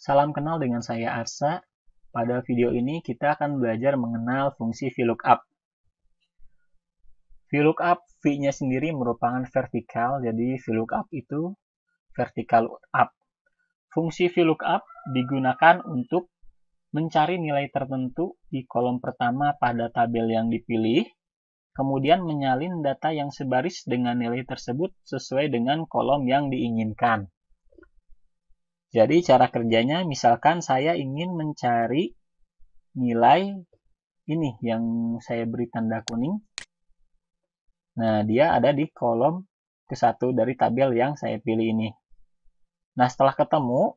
Salam kenal dengan saya Arsa. Pada video ini kita akan belajar mengenal fungsi VLOOKUP. VLOOKUP V-nya sendiri merupakan vertikal, jadi VLOOKUP itu vertikal up. Fungsi VLOOKUP digunakan untuk mencari nilai tertentu di kolom pertama pada tabel yang dipilih, kemudian menyalin data yang sebaris dengan nilai tersebut sesuai dengan kolom yang diinginkan. Jadi cara kerjanya misalkan saya ingin mencari nilai ini yang saya beri tanda kuning. Nah, dia ada di kolom ke-1 dari tabel yang saya pilih ini. Nah, setelah ketemu,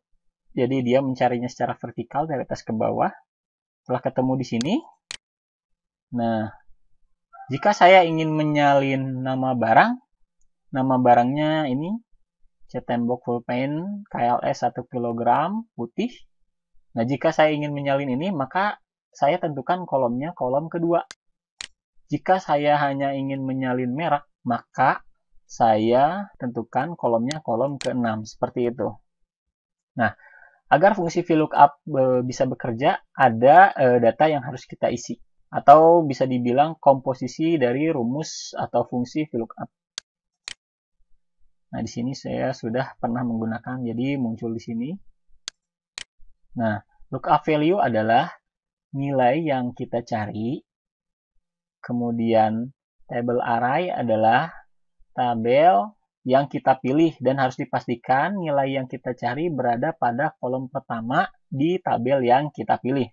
jadi dia mencarinya secara vertikal dari atas ke bawah. Setelah ketemu di sini, nah, jika saya ingin menyalin nama barang, nama barangnya ini Cetenbok full paint KLS 1 kg putih. Nah, jika saya ingin menyalin ini, maka saya tentukan kolomnya kolom kedua. Jika saya hanya ingin menyalin merah, maka saya tentukan kolomnya kolom ke-6, seperti itu. Nah, agar fungsi VLOOKUP e, bisa bekerja, ada e, data yang harus kita isi. Atau bisa dibilang komposisi dari rumus atau fungsi VLOOKUP. Nah, di sini saya sudah pernah menggunakan, jadi muncul di sini. Nah, lookup value adalah nilai yang kita cari. Kemudian table array adalah tabel yang kita pilih dan harus dipastikan nilai yang kita cari berada pada kolom pertama di tabel yang kita pilih.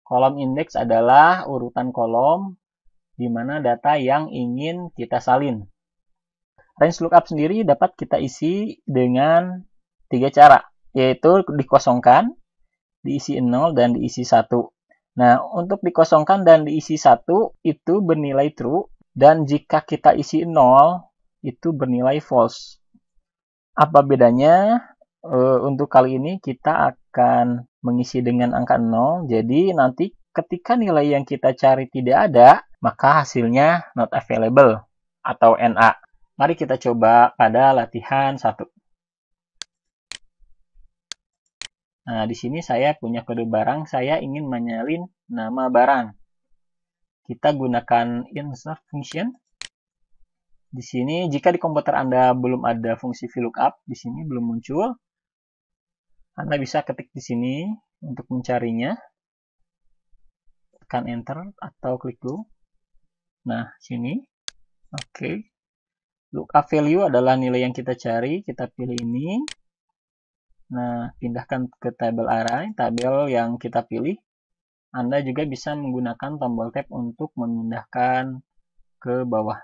Kolom indeks adalah urutan kolom di mana data yang ingin kita salin range lookup sendiri dapat kita isi dengan tiga cara, yaitu dikosongkan, diisi 0, dan diisi 1. Nah, untuk dikosongkan dan diisi 1 itu bernilai true, dan jika kita isi 0 itu bernilai false. Apa bedanya? Eh, untuk kali ini kita akan mengisi dengan angka 0, jadi nanti ketika nilai yang kita cari tidak ada, maka hasilnya not available atau NA. Mari kita coba pada latihan satu. Nah, di sini saya punya kode barang, saya ingin menyalin nama barang. Kita gunakan insert function. Di sini, jika di komputer Anda belum ada fungsi VLOOKUP, di sini belum muncul, Anda bisa ketik di sini untuk mencarinya. Tekan Enter atau klik dulu. Nah, sini. Oke. Okay. Lookup value adalah nilai yang kita cari, kita pilih ini. Nah, pindahkan ke tabel array, tabel yang kita pilih. Anda juga bisa menggunakan tombol tab untuk memindahkan ke bawah.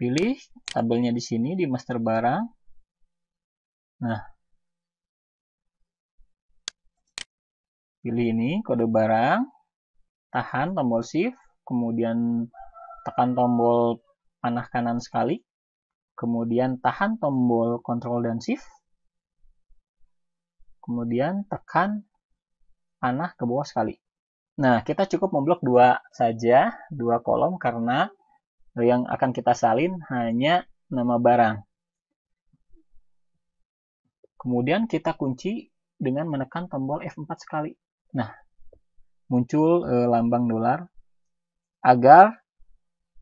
Pilih tabelnya di sini di master barang. Nah, pilih ini kode barang, tahan tombol shift, kemudian tekan tombol panah kanan sekali, kemudian tahan tombol Control dan Shift, kemudian tekan panah ke bawah sekali. Nah, kita cukup memblok dua saja, dua kolom, karena yang akan kita salin hanya nama barang. Kemudian kita kunci dengan menekan tombol F4 sekali. Nah, muncul eh, lambang dolar agar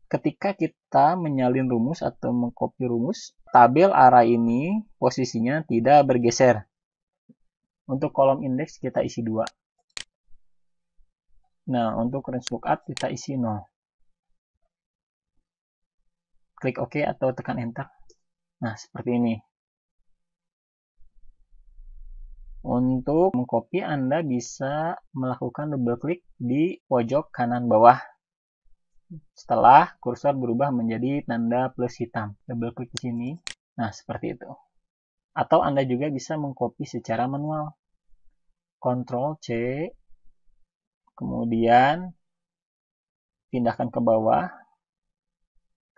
ketika kita menyalin rumus atau mengcopy rumus, tabel arah ini posisinya tidak bergeser. Untuk kolom indeks kita isi 2. Nah, untuk range lookup kita isi 0. Klik OK atau tekan Enter. Nah, seperti ini. Untuk mengcopy, Anda bisa melakukan double klik di pojok kanan bawah setelah kursor berubah menjadi tanda plus hitam. Double klik di sini. Nah, seperti itu. Atau Anda juga bisa mengcopy secara manual. Ctrl C, kemudian pindahkan ke bawah,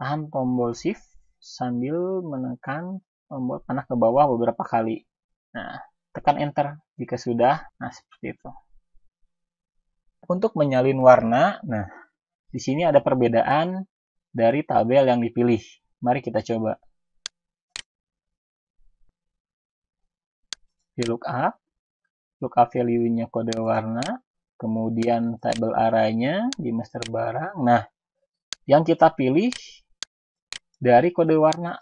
tahan tombol shift sambil menekan tombol panah ke bawah beberapa kali. Nah, tekan enter jika sudah. Nah, seperti itu. Untuk menyalin warna, nah di sini ada perbedaan dari tabel yang dipilih. Mari kita coba. look look up value-nya kode warna, kemudian tabel arahnya di master barang. Nah, yang kita pilih dari kode warna.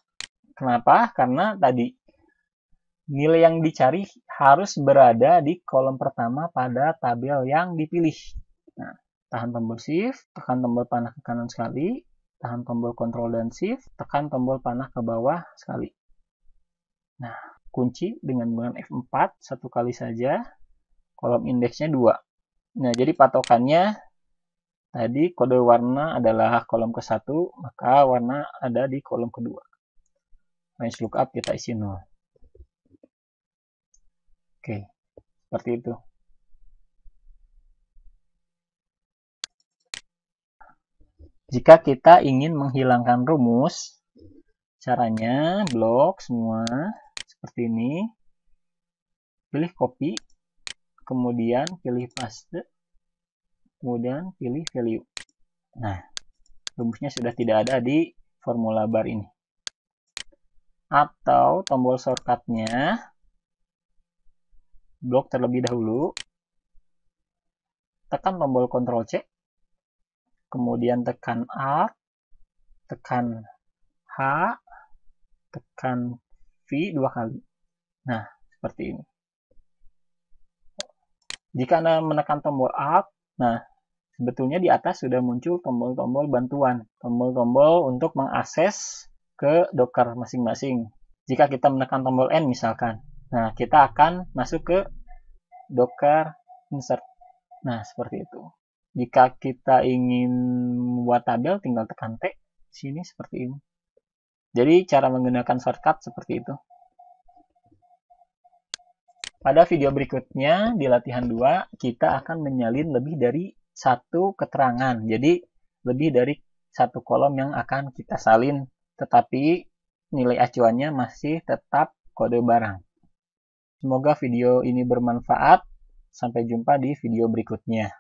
Kenapa? Karena tadi nilai yang dicari harus berada di kolom pertama pada tabel yang dipilih. Nah, Tahan tombol shift, tekan tombol panah ke kanan sekali, tahan tombol control dan shift, tekan tombol panah ke bawah sekali. Nah, kunci dengan menggunakan F4 satu kali saja, kolom indeksnya dua. Nah, jadi patokannya tadi kode warna adalah kolom ke satu, maka warna ada di kolom kedua. Range lookup kita isi 0. Oke, seperti itu. Jika kita ingin menghilangkan rumus, caranya blok semua seperti ini. Pilih copy, kemudian pilih paste, kemudian pilih value. Nah, rumusnya sudah tidak ada di formula bar ini. Atau tombol shortcutnya, blok terlebih dahulu, tekan tombol Ctrl C, kemudian tekan Alt, tekan H, tekan V dua kali. Nah, seperti ini. Jika Anda menekan tombol Alt, nah, sebetulnya di atas sudah muncul tombol-tombol bantuan, tombol-tombol untuk mengakses ke Docker masing-masing. Jika kita menekan tombol N misalkan, nah, kita akan masuk ke Docker Insert. Nah, seperti itu jika kita ingin membuat tabel tinggal tekan T sini seperti ini jadi cara menggunakan shortcut seperti itu pada video berikutnya di latihan 2 kita akan menyalin lebih dari satu keterangan jadi lebih dari satu kolom yang akan kita salin tetapi nilai acuannya masih tetap kode barang semoga video ini bermanfaat sampai jumpa di video berikutnya